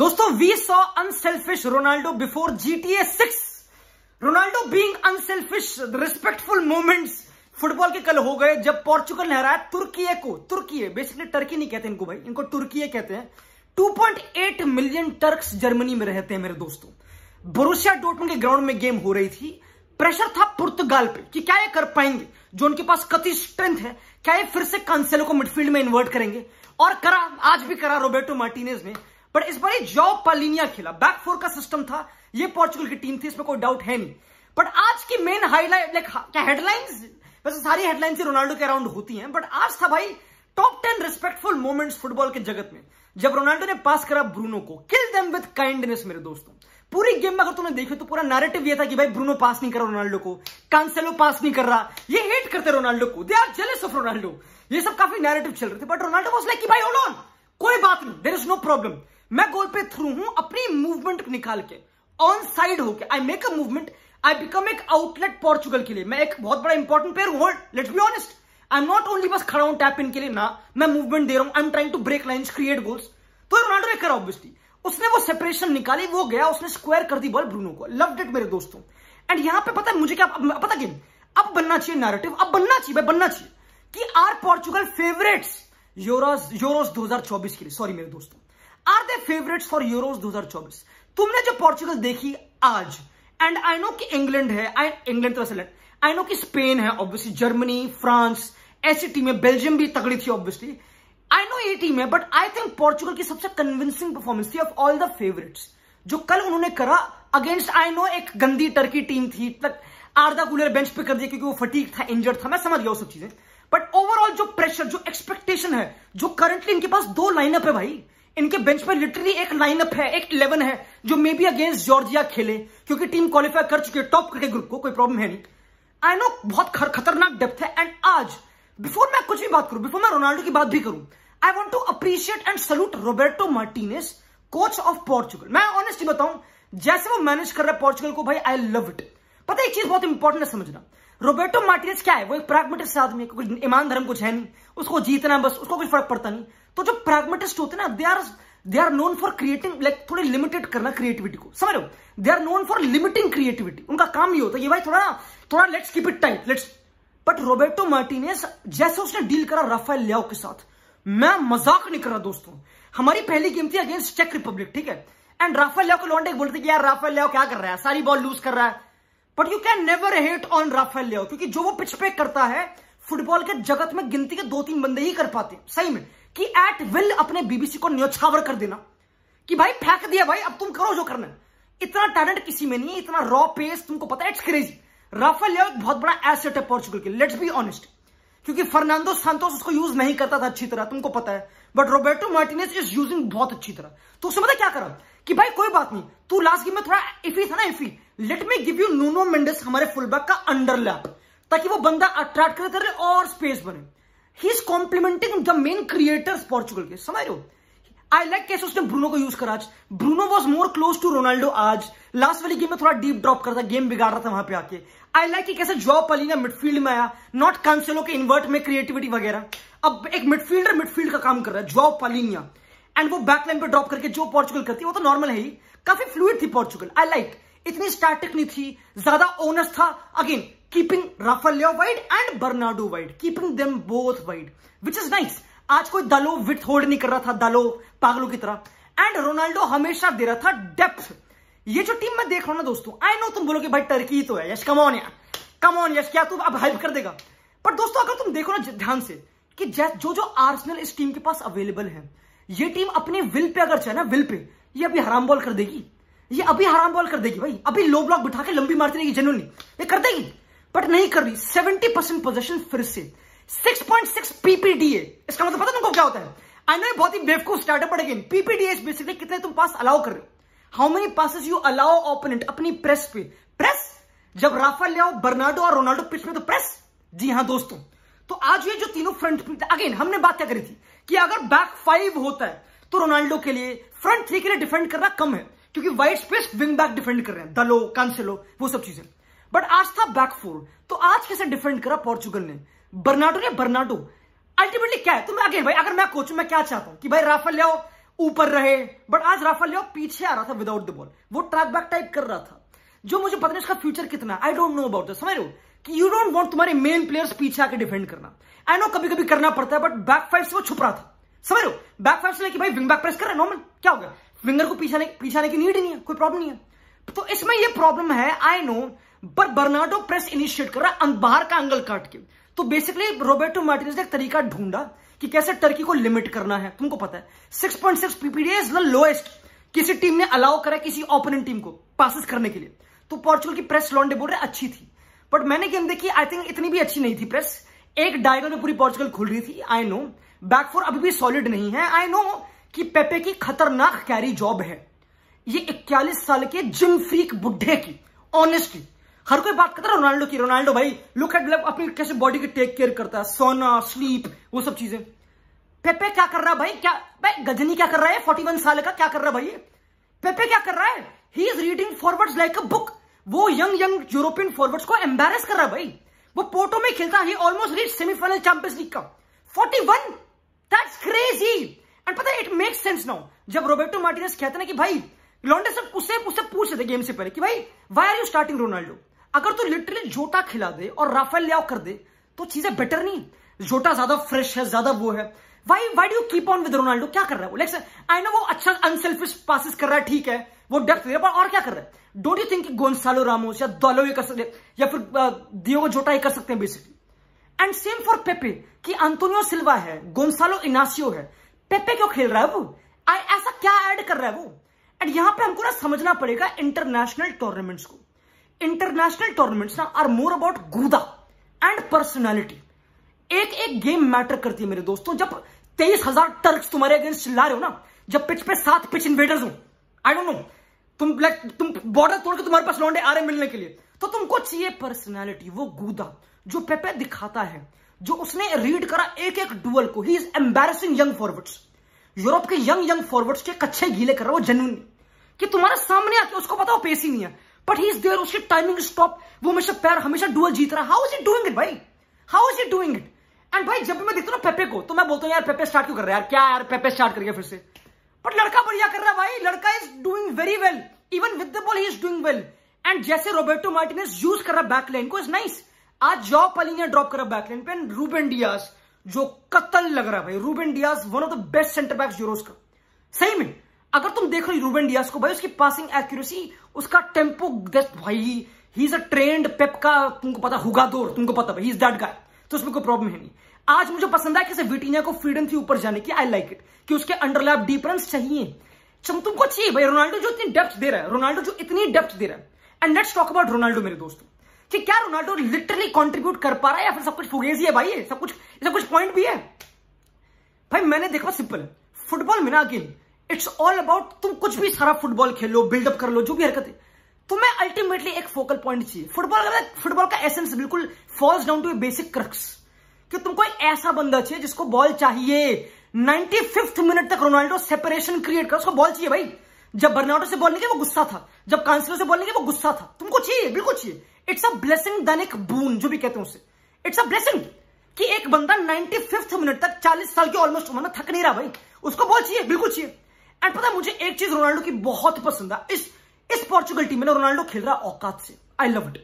दोस्तों we saw unselfish Ronaldo before GTA six Ronaldo being unselfish respectful moments football के कल हो गए जब पोर्चुगल ने हराया तुर्की को तुर्की बेसिकली टर्की नहीं कहते इनको भाई इनको तुर्की कहते हैं 2.8 मिलियन टर्क्स जर्मनी में रहते हैं मेरे दोस्तों बोरुशिया डोटमंड के ग्राउंड में गेम हो रही थी प्रेशर था पुर्तगाल पे कि क्या ये कर पाएंगे जो उनके पास कति स्ट्रेंथ है क्या ये फिर से कांसेलो को मिडफील्ड में इन्वर्ट करेंगे और करा आज भी करा रोबेटो मार्टिनेज ने बट इस बार ये जॉब पालिनिया खेला बैक फोर का सिस्टम था ये पोर्चुगल की टीम थी इसमें कोई डाउट है नहीं बट आज की मेन हाईलाइट लाइक क्या हेडलाइंस वैसे सारी हेडलाइंस ही रोनाल्डो के अराउंड होती हैं बट आज था भाई top ten respectful moments football के जगत में जब रोनाल्डो ने पास करा ब्रूनो को किल देम विद काइंडनेस मेरे दोस्तों पूरी गेम में अगर तुमने देखे तो पूरा नैरेटिव ये था कि भाई ब्रूनो पास नहीं कर रहा रोनाल्डो को कांसेलो पास नहीं कर रहा ये हेट करते रोनाल्डो को they are jealous of Ronaldo ये सब काफी नैरेटिव चल रहे थे बट रोनाल्डो वॉज लाइक कि भाई होल्ड ऑन कोई बात नहीं देर इज नो प्रॉब्लम मैं गोल पे थ्रू हूं अपनी मूवमेंट निकाल के ऑन साइड होके I make a movement I become एक आउटलेट पोर्चुगल के लिए मैं एक बहुत बड़ा इंपॉर्टेंट प्लेयर हूं let's be honest I am not only बस खड़ा हूं टैप इन के लिए ना मैं मूवमेंट दे रहा हूं I am trying to break line create goals तो रोनाल्डो ने करा ऑब्वियसली उसने वो सेपरेशन निकाली वो गया उसने स्क्वायर कर दी बॉल ब्रूनो को लव डिट मेरे दोस्तों एंड यहां पे पता है मुझे क्या पता गेम अब बनना चाहिए नैरेटिव अब बनना चाहिए बनना चाहिए कि are Portugal favourites Euros Euros 2024 के लिए सॉरी मेरे दोस्तों आर दे फेवरेट्स फॉर हजार चौबीस तुमने जो पोर्चुगल देखी आज एंड आई नो कि इंग्लैंड है आई इंग्लैंड तो सिलेक्ट आई नो कि स्पेन है ऑब्वियसली जर्मनी फ्रांस ऐसी टीमें बेल्जियम भी तगड़ी थी ऑब्वियसली आई नो ये टीम है बट आई थिंक पोर्चुगल की सबसे कन्विंसिंग परफॉर्मेंस थी ऑफ ऑल द फेवरेट्स जो कल उन्होंने करा अगेंस्ट आई नो एक गंदी टर्की टीम थी तक आर्धा कूलर बेंच पे कर दिया क्योंकि वो फटीक था इंजर्ड था मैं समझ गया सब चीजें बट ओवरऑल जो प्रेशर जो एक्सपेक्टेशन है जो करंटली इनके पास दो लाइनअप है भाई इनके बेंच पर लिटरली एक लाइनअप है एक इलेवन है जो मे बी अगेंस्ट जॉर्जिया खेले क्योंकि टीम क्वालिफाई कर चुकी है टॉप क्रिकेट ग्रुप को कोई प्रॉब्लम है नहीं आई नो बहुत खतरनाक डेप्थ है एंड आज बिफोर मैं कुछ भी बात करूं बिफोर मैं रोनाल्डो की बात भी करूं I want to appreciate and salute Roberto Martinez coach of Portugal मैं ऑनेस्टली बताऊं जैसे वो मैनेज कर रहा है पोर्चुगल को भाई आई लव इट पता एक चीज बहुत इंपॉर्टेंट है समझना रोबर्टो मार्टिनेस क्या है वो एक प्रैग्मेटिक आदमी है क्योंकि ईमान धर्म कुछ है नहीं उसको जीतना बस उसको कुछ फर्क पड़ता नहीं तो जो प्रैग्मेटिस्ट होते हैं ना they are they are known for creating like थोड़े लिमिटेड करना क्रिएटिविटी को समझ लो they are known for limiting creativity उनका काम ये होता है ये भाई थोड़ा थोड़ा let's keep it tight let's but Roberto Martinez जैसे उसने डील करा राफेल लियाओ के साथ मैं मजाक नहीं कर रहा दोस्तों हमारी पहली गेम थी अगेंस्ट चेक रिपब्लिक ठीक है एंड राफेल लियाओ को लॉन्डे बोलते कि यार राफेल लियाओ क्या कर रहा है सारी बॉल लूज कर रहा है but you can never hate on Rafael Leao क्योंकि जो वो पिच पे करता है फुटबॉल के जगत में गिनती के दो तीन बंदे ही कर पाते हैं सही में कि एट विल अपने बीबीसी को न्योछावर कर देना कि भाई फेंक दिया भाई अब तुम करो जो करना इतना टैलेंट किसी में नहीं है इतना रॉ पेस तुमको पता है इट्स क्रेजी राफेल एक बहुत बड़ा एसेट है पोर्चुगल के लेट्स बी ऑनेस्ट क्योंकि फर्नांडो सांतोस उसको यूज नहीं करता था अच्छी तरह तुमको पता है but Roberto Martinez is using बहुत अच्छी तरह तो उसने पता क्या करा कि भाई कोई बात नहीं तू लास्ट गेम में थोड़ा इफी था ना iffy let me give you Nuno Mendes हमारे फुलबैक का अंडरलैप ताकि वो बंदा अट्रैक्ट करे तेरे और स्पेस बने he is complementing the main creators Portugal के समझ रहे हो आई लाइक कैसे उसने ब्रूनो को यूज करा आज Bruno was more close to Ronaldo आज लास्ट वाली गेम में थोड़ा डीप ड्रॉप करता गेम बिगाड़ रहा था वहां पे आके आई लाइक कैसे जॉब पलीना मिडफील्ड में आया नॉट कंसिलो के इन्वर्ट में क्रिएटिविटी वगैरह अब एक मिडफील्डर मिडफील्ड का काम कर रहा है जॉब पलीनिया एंड वो बैकलाइन पे ड्रॉप करके जो पोर्चुगल करती है वो तो नॉर्मल है ही काफी फ्लूड थी पोर्चुगल आई लाइक इतनी स्टैटिक नहीं थी ज्यादा ओनस था again keeping Rafalia wide and Bernardo wide, keeping them both wide, which is nice. आज कोई दलो विथ होल्ड नहीं कर रहा था दलो पागलों की तरह एंड रोनाल्डो हमेशा दे रहा था डेप्थ ये जो टीम मैं देख रहा हूं ना दोस्तों आई नो तुम बोलो कि भाई टर्की तो है यश ऑन यार ऑन यश क्या तू अब हेल्प कर देगा पर दोस्तों अगर तुम देखो ना ध्यान से कि जो जो आर्सेनल इस टीम के पास अवेलेबल है ये टीम अपने विल पे अगर चाहे ना विल पे ये अभी हराम बॉल कर देगी ये अभी हराम बॉल कर देगी भाई अभी लो ब्लॉक बिठा के लंबी मारती रहेगी जनरली ये कर देगी बट नहीं कर रही सेवेंटी परसेंट पोजिशन फिर से सिक्स पॉइंट सिक्स पीपीडीए इसका मतलब पता तुमको क्या होता है आई नो बहुत ही बेवकूफ स्टार्टअप अगेन पीपीडीए बेसिकली कितने तुम पास अलाउ कर रहे हो how many passes you allow opponent अपनी प्रेस पे प्रेस जब राफेल लिया बर्नाडो और रोनाल्डो पिच में तो प्रेस जी हाँ दोस्तों तो आज ये जो तीनों फ्रंट अगेन हमने बात क्या करी थी कि अगर बैक फाइव होता है तो रोनाल्डो के लिए फ्रंट थ्री के लिए डिफेंड करना कम है क्योंकि wide space wing back defend कर रहे हैं दलो कांसेलो वो सब चीजें बट आज था फोर तो आज कैसे डिफेंड करा पोर्चुगल ने बर्नाडो ने बर्नाडो अल्टीमेटली क्या है तुम्हें तो आगे भाई अगर मैं कोच मैं क्या चाहता हूं कि भाई राफेल लियाओ ऊपर रहे बट आज राफेल लियाओ पीछे आ रहा था विदाउट द बॉल वो ट्रैक बैक टाइप कर रहा था जो मुझे पता नहीं इसका फ्यूचर कितना आई डोंट नो अबाउट समझ रहे हो कि यू डोंट वांट तुम्हारे मेन प्लेयर्स पीछे आके डिफेंड करना आई नो कभी कभी करना पड़ता है बट बैक फाइव से वो छुप रहा था समझ रहे हो बैक फाइव से लेके भाई विंग बैक प्रेस कर रहा है नॉर्मल क्या हो गया विंगर को पीछे पीछे आने की नीड ही नहीं है कोई प्रॉब्लम नहीं है तो इसमें ये प्रॉब्लम है I know but Bernardo press initiate कर रहा है बाहर का एंगल काट के तो बेसिकली रोबर्टो मार्टिनेस ने एक तरीका ढूंढा कि कैसे टर्की को लिमिट करना है तुमको पता है 6.6 point six PPD is the lowest किसी टीम ने अलाउ करा किसी ओपोनेंट टीम को पासिस करने के लिए तो पोर्चुगल की प्रेस लॉन्डे बोल रहे अच्छी थी बट मैंने गेम देखी आई थिंक इतनी भी अच्छी नहीं थी प्रेस एक डायगल में पूरी पोर्चुगल खुल रही थी आई नो बैकफोर अभी भी सॉलिड नहीं है आई नो कि पेपे की खतरनाक कैरी जॉब है ये इक्यालीस साल के जिम फ्रीक बुढ़े की ऑनेस्टली हर कोई बात करता है रोनाल्डो की रोनाल्डो भाई लुक एट मतलब अपनी कैसे बॉडी की टेक केयर करता है सोना स्लीप वो सब चीजें पेपे क्या कर रहा है भाई क्या भाई गजनी क्या कर रहा है फोर्टी वन साल का क्या कर रहा है भाई पेपे क्या कर रहा है he is reading forward like a book वो यंग यंग यूरोपियन फॉरवर्ड्स को एम्बेस कर रहा है भाई वो पोर्टो में खेलता he almost reach semifinal Champions League का 41 दैट्स क्रेजी एंड पता इट मेक्स सेंस नाउ जब रोबर्टो मार्टिनेस कहते ना कि भाई लॉन्डे सब उसे उससे पूछ रहे गेम से पहले कि भाई why are you starting Ronaldo अगर तू तो लिटरली जोटा खिला दे और राफेल लिया कर दे तो चीजें बेटर नहीं जोटा ज्यादा फ्रेश है ज्यादा वो है why why do keep on with Ronaldo क्या कर रहा है वो आई नो वो अच्छा अनसेल्फिश पासिस कर रहा है ठीक है वो डेप्थ दे रहा है और क्या कर रहा है don't you think Goncalo Ramos या दोलो ये कर सकते या फिर दियो जोटा ही कर सकते हैं basically and same for Pepe कि अंतोनियो सिल्वा है गोन्सालो इनासियो है पेपे क्यों खेल रहा है वो ऐसा क्या ऐड कर रहा है वो एंड यहां पे हमको ना समझना पड़ेगा इंटरनेशनल टूर्नामेंट्स को इंटरनेशनल टूर्नामेंट्स ना आर मोर अबाउट गुदा एंड पर्सनैलिटी एक एक गेम मैटर करती है मेरे दोस्तों जब तेईस हजार टर्क तुम्हारे अगेंस्ट चिल्ला रहे हो ना जब पिच पे सात पिच इन्वेडर्स हो आई डोंट नो तुम लाइक तुम बॉर्डर तोड़ के तुम्हारे पास लौंडे आ रहे मिलने के लिए तो तुमको चाहिए पर्सनैलिटी वो गुदा जो पेपे दिखाता है जो उसने रीड करा एक एक डुअल को he is embracing young forwards Europe के यंग यंग फॉरवर्ड्स के कच्चे गीले कर रहा वो जेन्यून कि तुम्हारे सामने आके उसको पता हो पेस ही नहीं है बट ही इज देयर उसकी टाइमिंग स्टॉप वो हमेशा पैर हमेशा डुअल जीत रहा how is it doing it भाई how is it doing it and भाई जब भी मैं देखता हूँ पेपे को तो मैं बोलता हूँ यार पेपे स्टार्ट क्यों कर रहा है यार क्या यार पेपे स्टार्ट कर गया फिर से बट लड़का बढ़िया कर रहा है भाई लड़का is doing very well even with the ball he is doing well and जैसे रोबर्टो मार्टिनेस यूज कर रहा बैक लाइन को इज नाइस आज जॉ पलिंग ने ड्रॉप करा लाइन पे एंड रूबेन डियाज जो कत्ल लग रहा है भाई Ruben Dias one of the best centre backs Euros का सही में अगर तुम देख रहे रूबेन डियास को भाई उसकी पासिंग एक्यूरेसी उसका टेम्पो भाई ही इज अ ट्रेंड पेप का तुमको पता होगा दौर तुमको पता भाई इज दैट गाय तो उसमें कोई प्रॉब्लम है नहीं आज मुझे पसंद आया कैसे विटिनिया को फ्रीडम थी ऊपर जाने की आई लाइक इट कि उसके अंडरलैप डिफरेंस चाहिए चाहिए तुमको चाहिए भाई रोनाल्डो जो इतनी डेप्थ दे रहा है रोनाल्डो जो इतनी डेप्थ दे रहा है and let's talk about Ronaldo मेरे दोस्तों कि क्या रोनाल्डो लिटरली कॉन्ट्रीब्यूट कर पा रहा है या फिर सब कुछ फुगेजी है भाई सब कुछ सब कुछ पॉइंट भी है भाई मैंने देखा सिंपल फुटबॉल मिना ना इट्स ऑल अबाउट तुम कुछ भी सारा फुटबॉल खेलो बिल्डअप कर लो जो भी हरकत है तुम्हें अल्टीमेटली एक फोकल पॉइंट चाहिए फुटबॉल का फुटबॉल का एसेंस बिल्कुल falls down to a basic crux कि तुमको ऐसा बंदा चाहिए जिसको बॉल चाहिए नाइनटी फिफ्थ मिनट तक रोनाल्डो सेपरेशन क्रिएट कर उसको बॉल चाहिए भाई जब बर्नाडो से बोलने के वो गुस्सा था जब कांसिलो से बोलने के वो गुस्सा था तुमको चाहिए बिल्कुल चाहिए इट्स अ ब्लेसिंग दन एक बून जो भी कहते हैं उसे इट्स अ ब्लेसिंग कि एक बंदा नाइनटी फिफ्थ मिनट तक चालीस साल की ऑलमोस्ट उम्र में थक नहीं रहा भाई उसको बॉल चाहिए बिल्कुल चाहिए एंड पता है मुझे एक चीज रोनाल्डो की बहुत पसंद है इस इस पोर्चुगल टीम में रोनाल्डो खेल रहा औकात से I love it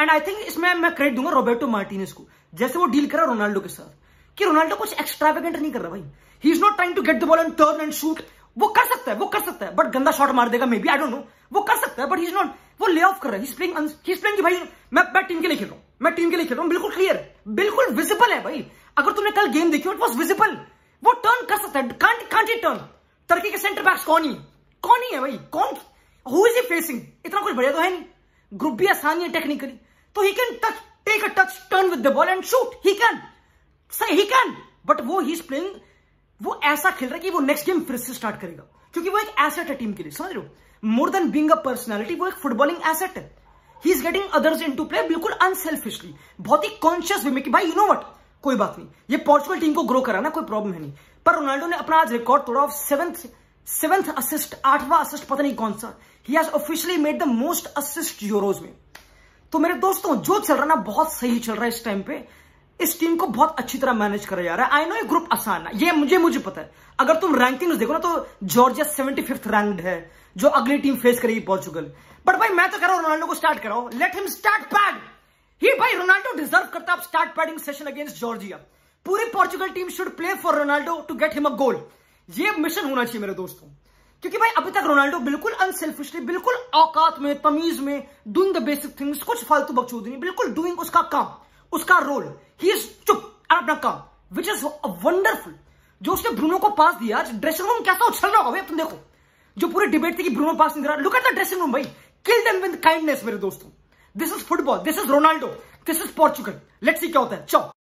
and I think इसमें मैं क्रेडिट दूंगा रोबर्टो मार्टिनेस को जैसे वो डील कर रहा रोनाल्डो के साथ कि रोनाल्डो कुछ एक्स्ट्रावेगेंट नहीं कर रहा भाई he is not trying to get the ball and turn and shoot वो कर सकता है वो कर सकता है बट गंदा शॉट मार देगा maybe I don't know वो कर सकता है बट ही इज नॉट वो ले ऑफ कर रहा है इज प्लेइंग भाई मैं मैं टीम के लिए खेल रहा हूँ मैं टीम के लिए खेल रहा हूं बिल्कुल क्लियर बिल्कुल विजिबल है भाई अगर तुमने कल गेम देखी इट वॉज विजिबल वो टर्न कर सकता है can't can't he turn Turkey के सेंटर बैक्स कौन ही है कौन ही है भाई कौन हु इज ही फेसिंग इतना कुछ बढ़िया तो है नहीं ग्रुप भी आसानी है टेक्निकली तो he can touch take a touch turn with the ball and shoot he can सही ही कैन बट वो ही प्लेइंग वो ऐसा खेल रहा है कि वो नेक्स्ट गेम फिर से स्टार्ट करेगा क्योंकि वो एक एसेट है टीम के लिए समझ रहे हो more than being a personality वो एक फुटबॉलिंग एसेट है he is getting others in to play बिल्कुल अनसेल्फिशली बहुत ही कॉन्शियस वे में कि भाई यू नो वट कोई बात नहीं ये पोर्चुगल टीम को ग्रो कराना कोई प्रॉब्लम है नहीं पर रोनाल्डो ने अपना आज रिकॉर्ड तोड़ा सेवंथ सेवंथ असिस्ट आठवां असिस्ट पता नहीं कौन सा he has officially made the most assist Euros में तो मेरे दोस्तों जो चल रहा ना बहुत सही चल रहा है इस टाइम पे इस टीम को बहुत अच्छी तरह मैनेज करा जा रहा है आई नो ये ग्रुप आसान है ये मुझे मुझे पता है अगर तुम रैंकिंग देखो ना तो जॉर्जिया सेवेंटी फिफ्थ रैंक्ड है जो अगली टीम फेस करेगी पोर्चुगल बट भाई मैं तो कह रहा हूं रोनाल्डो को स्टार्ट कराओ लेट हिम स्टार्ट बैड ही भाई रोनाल्डो डिजर्व करता अब start batting session against Georgia पूरी Portugal team should play for Ronaldo to get him a goal ये मिशन होना चाहिए मेरे दोस्तों क्योंकि भाई अभी तक रोनाल्डो बिल्कुल अनसेल्फिशली बिल्कुल औकात में तमीज में डूइंग द बेसिक थिंग्स कुछ फालतू बकचोदी नहीं बिल्कुल डूइंग उसका काम उसका रोल ही इज चुप अपना काम विच इज वंडरफुल जो उसने ब्रूनो को पास दिया आज ड्रेसिंग रूम कैसा उछल रहा होगा भाई तुम देखो जो पूरी डिबेट थी कि ब्रूनो पास नहीं दे रहा look at the dressing room भाई किल देम विद काइंडनेस मेरे दोस्तों this is football this is Ronaldo this is Portugal let's see क्या होता है चौ